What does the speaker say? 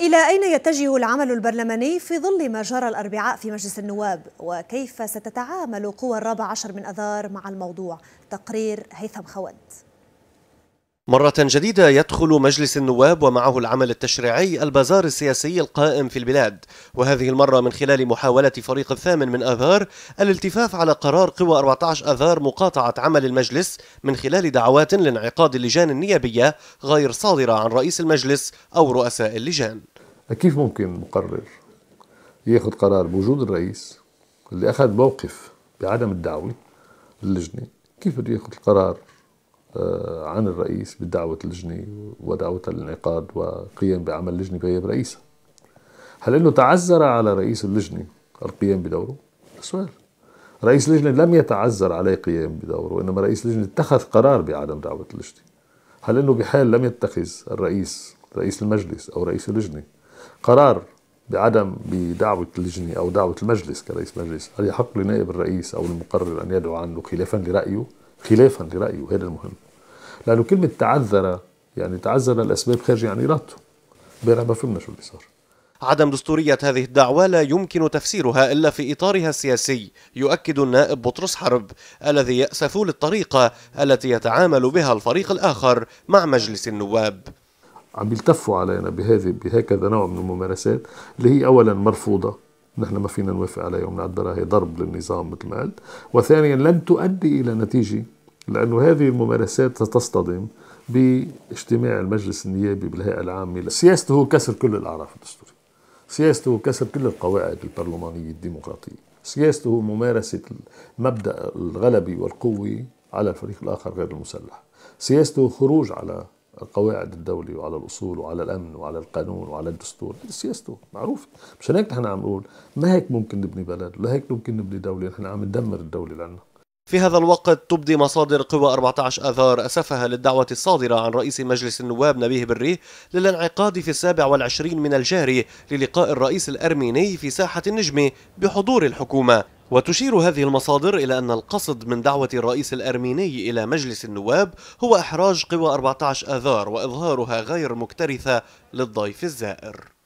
إلى أين يتجه العمل البرلماني في ظل ما جرى الأربعاء في مجلس النواب وكيف ستتعامل قوى الرابع عشر من أذار مع الموضوع تقرير هيثم خوات مرة جديدة يدخل مجلس النواب ومعه العمل التشريعي البازار السياسي القائم في البلاد، وهذه المرة من خلال محاولة فريق الثامن من آذار الالتفاف على قرار قوى 14 آذار مقاطعة عمل المجلس من خلال دعوات لانعقاد اللجان النيابية غير صادرة عن رئيس المجلس أو رؤساء اللجان. كيف ممكن مقرر ياخذ قرار بوجود الرئيس اللي أخذ موقف بعدم الدعوة للجنة، كيف بده ياخذ القرار آه، عن الرئيس بدعوة اللجنة ودعوة الانعقاد وقيام بعمل اللجنة بغياب رئيسها هل أنه تعذر على رئيس اللجنة القيام بدوره؟ سؤال رئيس اللجنة لم يتعذر عليه قيام بدوره وانما رئيس اللجنة اتخذ قرار بعدم دعوة اللجنة هل أنه بحال لم يتخذ الرئيس رئيس المجلس أو رئيس اللجنة قرار بعدم بدعوة اللجنة أو دعوة المجلس كرئيس مجلس هل يحق لنائب الرئيس أو المقرر أن يدعو عنه خلافا لرأيه خلافا لرأيه هذا المهم لأنه كلمة تعذر يعني تعذر الأسباب خارجة عن يعني إرادته امبارح ما فهمنا شو اللي صار عدم دستورية هذه الدعوة لا يمكن تفسيرها إلا في إطارها السياسي يؤكد النائب بطرس حرب الذي يأسف للطريقة التي يتعامل بها الفريق الآخر مع مجلس النواب عم يلتفوا علينا بهذه بهكذا نوع من الممارسات اللي هي أولا مرفوضة نحن ما فينا نوافق عليها وبنعتبرها هي ضرب للنظام مثل ما قلت وثانيا لن تؤدي إلى نتيجة لأنه هذه الممارسات ستصطدم باجتماع المجلس النيابي بالهيئة العامة سياسته هو كسر كل الأعراف الدستورية سياسته هو كسر كل القواعد البرلمانية الديمقراطية سياسته هو ممارسة مبدأ الغلبي والقوي على الفريق الآخر غير المسلح سياسته خروج على القواعد الدولي وعلى الاصول وعلى الامن وعلى القانون وعلى الدستور هذه سياسته معروف مشان هيك نحن عم نقول ما هيك ممكن نبني بلد ولا هيك ممكن نبني دوله نحن عم ندمر الدوله لنا في هذا الوقت تبدي مصادر قوى 14 آذار أسفها للدعوة الصادرة عن رئيس مجلس النواب نبيه بري للانعقاد في السابع والعشرين من الجاري للقاء الرئيس الأرميني في ساحة النجمة بحضور الحكومة وتشير هذه المصادر إلى أن القصد من دعوة الرئيس الأرميني إلى مجلس النواب هو إحراج قوى 14 آذار وإظهارها غير مكترثة للضيف الزائر